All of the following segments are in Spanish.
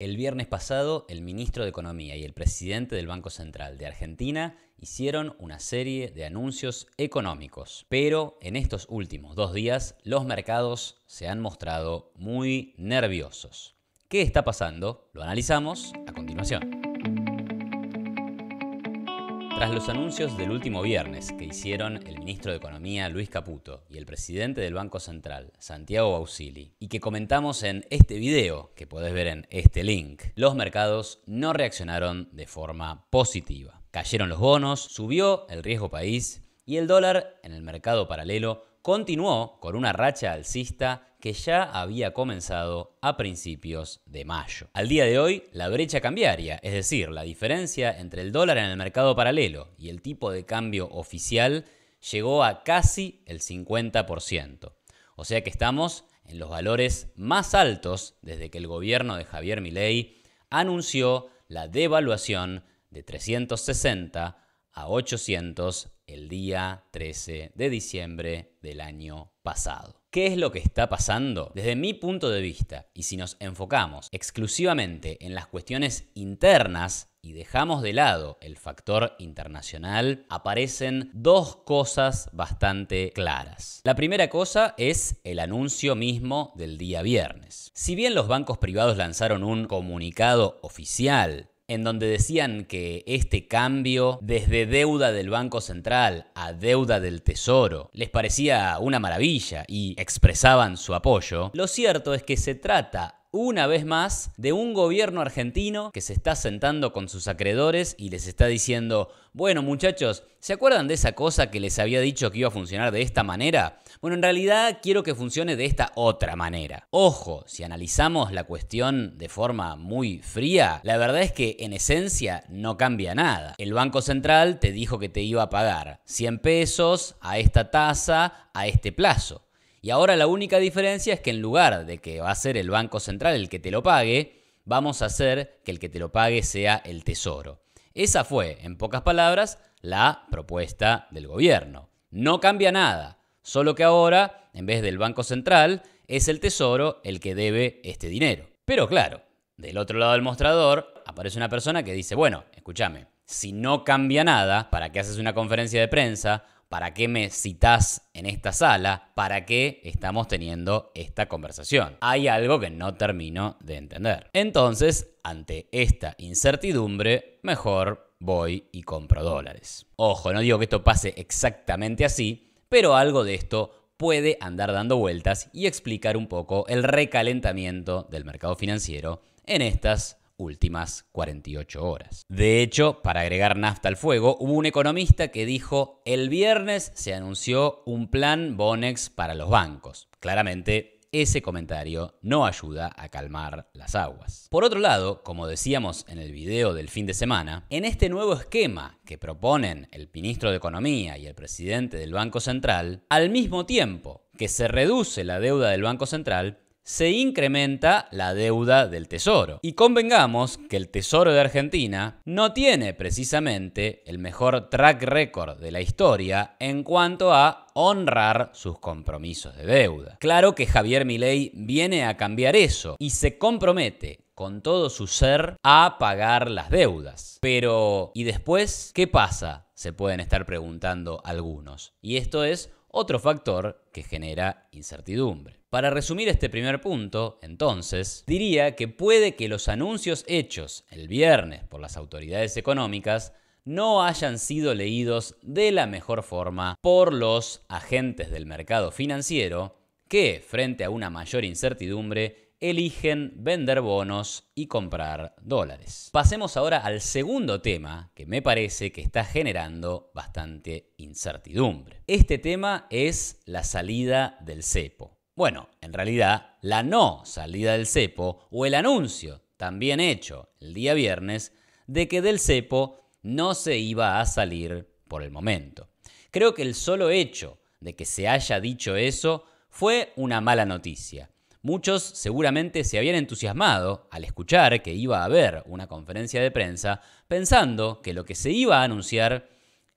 El viernes pasado, el ministro de Economía y el presidente del Banco Central de Argentina hicieron una serie de anuncios económicos, pero en estos últimos dos días los mercados se han mostrado muy nerviosos. ¿Qué está pasando? Lo analizamos a continuación. Tras los anuncios del último viernes que hicieron el ministro de Economía Luis Caputo y el presidente del Banco Central, Santiago Bausili, y que comentamos en este video que podés ver en este link, los mercados no reaccionaron de forma positiva. Cayeron los bonos, subió el riesgo país y el dólar en el mercado paralelo continuó con una racha alcista que ya había comenzado a principios de mayo. Al día de hoy, la brecha cambiaria, es decir, la diferencia entre el dólar en el mercado paralelo y el tipo de cambio oficial, llegó a casi el 50%. O sea que estamos en los valores más altos desde que el gobierno de Javier Milei anunció la devaluación de 360 a 800 el día 13 de diciembre del año pasado. ¿Qué es lo que está pasando? Desde mi punto de vista, y si nos enfocamos exclusivamente en las cuestiones internas y dejamos de lado el factor internacional, aparecen dos cosas bastante claras. La primera cosa es el anuncio mismo del día viernes. Si bien los bancos privados lanzaron un comunicado oficial en donde decían que este cambio desde deuda del Banco Central a deuda del Tesoro les parecía una maravilla y expresaban su apoyo, lo cierto es que se trata una vez más de un gobierno argentino que se está sentando con sus acreedores y les está diciendo, bueno muchachos, ¿se acuerdan de esa cosa que les había dicho que iba a funcionar de esta manera? Bueno, en realidad quiero que funcione de esta otra manera. Ojo, si analizamos la cuestión de forma muy fría, la verdad es que en esencia no cambia nada. El Banco Central te dijo que te iba a pagar 100 pesos a esta tasa, a este plazo. Y ahora la única diferencia es que en lugar de que va a ser el Banco Central el que te lo pague, vamos a hacer que el que te lo pague sea el Tesoro. Esa fue, en pocas palabras, la propuesta del gobierno. No cambia nada, solo que ahora, en vez del Banco Central, es el Tesoro el que debe este dinero. Pero claro, del otro lado del mostrador aparece una persona que dice, bueno, escúchame, si no cambia nada, ¿para qué haces una conferencia de prensa? ¿Para qué me citás en esta sala? ¿Para qué estamos teniendo esta conversación? Hay algo que no termino de entender. Entonces, ante esta incertidumbre, mejor voy y compro dólares. Ojo, no digo que esto pase exactamente así, pero algo de esto puede andar dando vueltas y explicar un poco el recalentamiento del mercado financiero en estas últimas 48 horas. De hecho, para agregar nafta al fuego, hubo un economista que dijo, el viernes se anunció un plan Bonex para los bancos. Claramente, ese comentario no ayuda a calmar las aguas. Por otro lado, como decíamos en el video del fin de semana, en este nuevo esquema que proponen el ministro de Economía y el presidente del Banco Central, al mismo tiempo que se reduce la deuda del Banco Central, se incrementa la deuda del Tesoro. Y convengamos que el Tesoro de Argentina no tiene precisamente el mejor track record de la historia en cuanto a honrar sus compromisos de deuda. Claro que Javier Milei viene a cambiar eso y se compromete con todo su ser a pagar las deudas. Pero ¿y después qué pasa? Se pueden estar preguntando algunos. Y esto es otro factor que genera incertidumbre. Para resumir este primer punto, entonces, diría que puede que los anuncios hechos el viernes por las autoridades económicas no hayan sido leídos de la mejor forma por los agentes del mercado financiero que, frente a una mayor incertidumbre, eligen vender bonos y comprar dólares. Pasemos ahora al segundo tema que me parece que está generando bastante incertidumbre. Este tema es la salida del cepo. Bueno, en realidad la no salida del cepo o el anuncio también hecho el día viernes de que del cepo no se iba a salir por el momento. Creo que el solo hecho de que se haya dicho eso fue una mala noticia Muchos seguramente se habían entusiasmado al escuchar que iba a haber una conferencia de prensa, pensando que lo que se iba a anunciar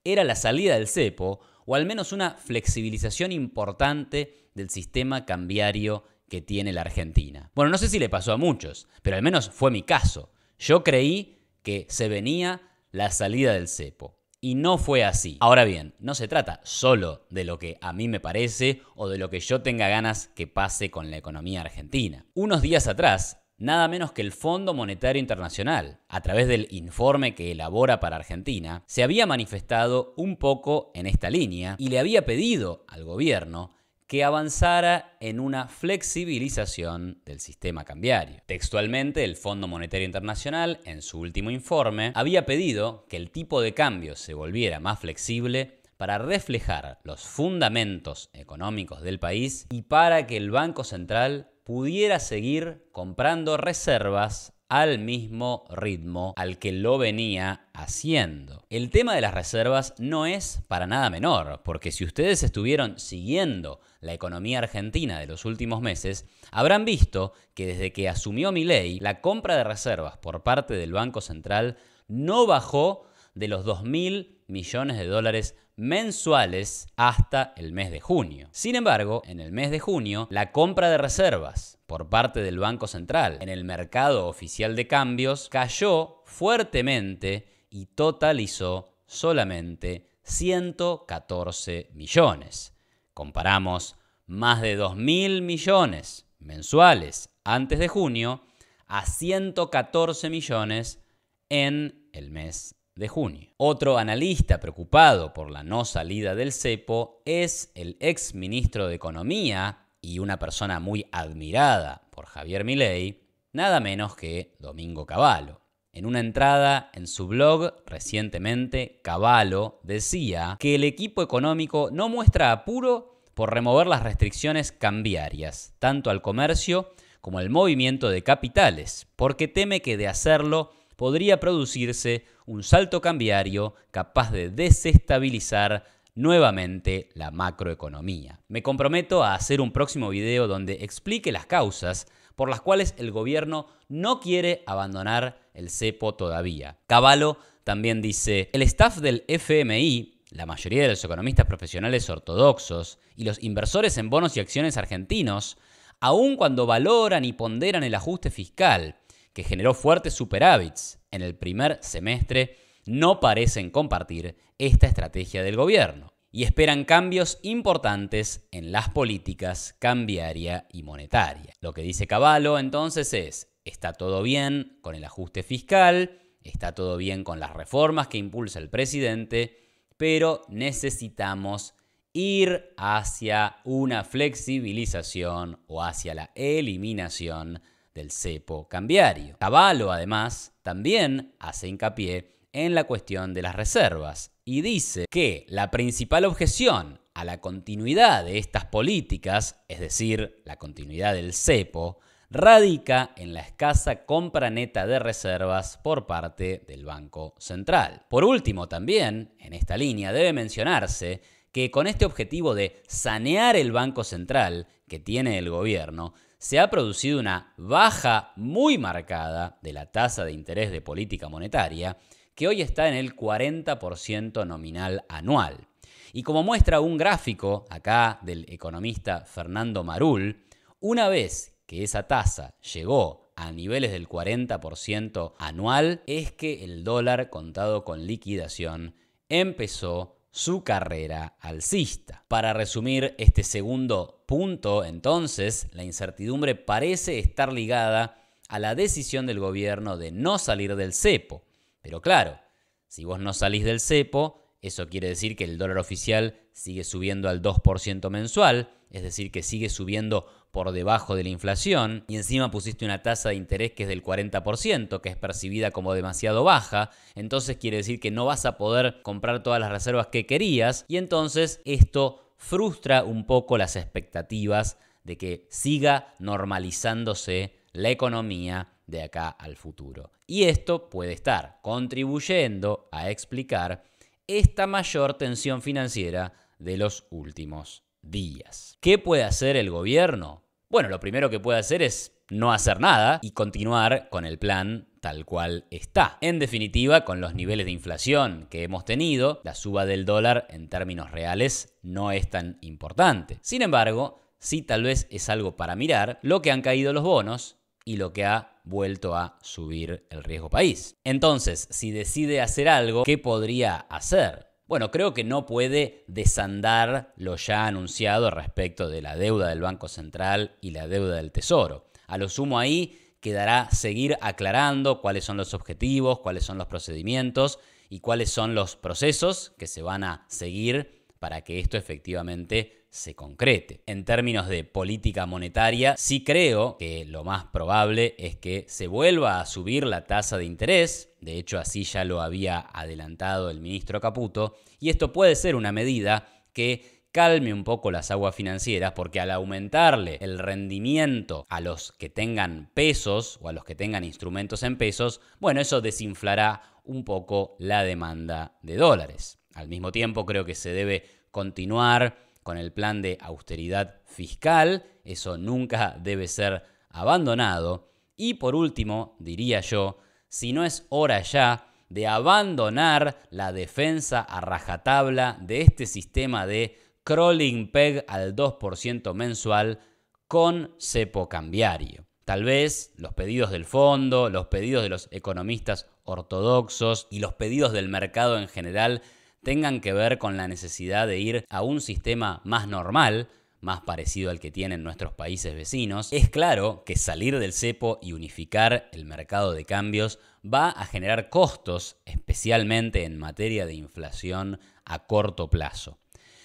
era la salida del cepo o al menos una flexibilización importante del sistema cambiario que tiene la Argentina. Bueno, no sé si le pasó a muchos, pero al menos fue mi caso. Yo creí que se venía la salida del cepo. Y no fue así. Ahora bien, no se trata solo de lo que a mí me parece o de lo que yo tenga ganas que pase con la economía argentina. Unos días atrás, nada menos que el Fondo Monetario Internacional, a través del informe que elabora para Argentina, se había manifestado un poco en esta línea y le había pedido al gobierno que avanzara en una flexibilización del sistema cambiario. Textualmente, el Fondo Monetario Internacional, en su último informe, había pedido que el tipo de cambio se volviera más flexible para reflejar los fundamentos económicos del país y para que el Banco Central pudiera seguir comprando reservas al mismo ritmo al que lo venía haciendo. El tema de las reservas no es para nada menor, porque si ustedes estuvieron siguiendo la economía argentina de los últimos meses, habrán visto que desde que asumió mi ley, la compra de reservas por parte del Banco Central no bajó de los 2.000 millones de dólares mensuales hasta el mes de junio. Sin embargo, en el mes de junio, la compra de reservas por parte del Banco Central en el mercado oficial de cambios cayó fuertemente y totalizó solamente 114 millones. Comparamos más de 2.000 millones mensuales antes de junio a 114 millones en el mes de junio. Otro analista preocupado por la no salida del cepo es el ex ministro de Economía y una persona muy admirada por Javier Milei, nada menos que Domingo Cavallo. En una entrada en su blog recientemente, Cavallo decía que el equipo económico no muestra apuro por remover las restricciones cambiarias, tanto al comercio como al movimiento de capitales, porque teme que de hacerlo podría producirse un salto cambiario capaz de desestabilizar nuevamente la macroeconomía. Me comprometo a hacer un próximo video donde explique las causas por las cuales el gobierno no quiere abandonar el cepo todavía. Cavallo también dice, el staff del FMI, la mayoría de los economistas profesionales ortodoxos y los inversores en bonos y acciones argentinos, aun cuando valoran y ponderan el ajuste fiscal, que generó fuertes superávits en el primer semestre no parecen compartir esta estrategia del gobierno y esperan cambios importantes en las políticas cambiaria y monetaria. Lo que dice Cavallo entonces es, está todo bien con el ajuste fiscal, está todo bien con las reformas que impulsa el presidente, pero necesitamos ir hacia una flexibilización o hacia la eliminación del cepo cambiario. Cavallo además también hace hincapié en la cuestión de las reservas y dice que la principal objeción a la continuidad de estas políticas, es decir, la continuidad del cepo, radica en la escasa compra neta de reservas por parte del Banco Central. Por último, también, en esta línea debe mencionarse que con este objetivo de sanear el Banco Central que tiene el gobierno, se ha producido una baja muy marcada de la tasa de interés de política monetaria que hoy está en el 40% nominal anual. Y como muestra un gráfico acá del economista Fernando Marul, una vez que esa tasa llegó a niveles del 40% anual, es que el dólar contado con liquidación empezó su carrera alcista. Para resumir este segundo punto, entonces, la incertidumbre parece estar ligada a la decisión del gobierno de no salir del cepo, pero claro, si vos no salís del cepo, eso quiere decir que el dólar oficial sigue subiendo al 2% mensual, es decir, que sigue subiendo por debajo de la inflación, y encima pusiste una tasa de interés que es del 40%, que es percibida como demasiado baja, entonces quiere decir que no vas a poder comprar todas las reservas que querías, y entonces esto frustra un poco las expectativas de que siga normalizándose la economía de acá al futuro. Y esto puede estar contribuyendo a explicar esta mayor tensión financiera de los últimos días. ¿Qué puede hacer el gobierno? Bueno, lo primero que puede hacer es no hacer nada y continuar con el plan tal cual está. En definitiva, con los niveles de inflación que hemos tenido, la suba del dólar en términos reales no es tan importante. Sin embargo, sí tal vez es algo para mirar lo que han caído los bonos y lo que ha vuelto a subir el riesgo país. Entonces, si decide hacer algo, ¿qué podría hacer? Bueno, creo que no puede desandar lo ya anunciado respecto de la deuda del Banco Central y la deuda del Tesoro. A lo sumo ahí quedará seguir aclarando cuáles son los objetivos, cuáles son los procedimientos y cuáles son los procesos que se van a seguir para que esto efectivamente se concrete. En términos de política monetaria, sí creo que lo más probable es que se vuelva a subir la tasa de interés, de hecho así ya lo había adelantado el ministro Caputo, y esto puede ser una medida que calme un poco las aguas financieras porque al aumentarle el rendimiento a los que tengan pesos o a los que tengan instrumentos en pesos, bueno, eso desinflará un poco la demanda de dólares. Al mismo tiempo creo que se debe continuar con el plan de austeridad fiscal, eso nunca debe ser abandonado. Y por último, diría yo, si no es hora ya de abandonar la defensa a rajatabla de este sistema de crawling peg al 2% mensual con cepo cambiario. Tal vez los pedidos del fondo, los pedidos de los economistas ortodoxos y los pedidos del mercado en general tengan que ver con la necesidad de ir a un sistema más normal, más parecido al que tienen nuestros países vecinos, es claro que salir del cepo y unificar el mercado de cambios va a generar costos, especialmente en materia de inflación a corto plazo.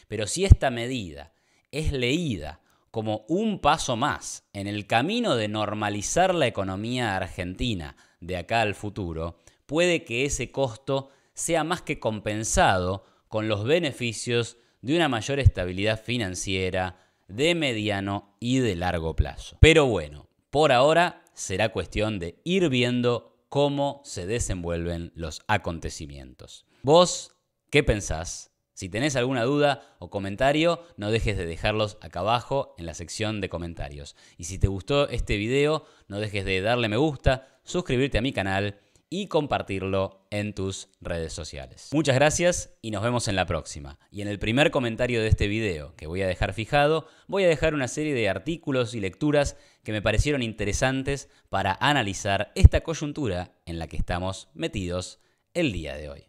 Pero si esta medida es leída como un paso más en el camino de normalizar la economía argentina de acá al futuro, puede que ese costo sea más que compensado con los beneficios de una mayor estabilidad financiera de mediano y de largo plazo. Pero bueno, por ahora será cuestión de ir viendo cómo se desenvuelven los acontecimientos. ¿Vos qué pensás? Si tenés alguna duda o comentario, no dejes de dejarlos acá abajo en la sección de comentarios. Y si te gustó este video, no dejes de darle me gusta, suscribirte a mi canal y compartirlo en tus redes sociales. Muchas gracias y nos vemos en la próxima. Y en el primer comentario de este video que voy a dejar fijado, voy a dejar una serie de artículos y lecturas que me parecieron interesantes para analizar esta coyuntura en la que estamos metidos el día de hoy.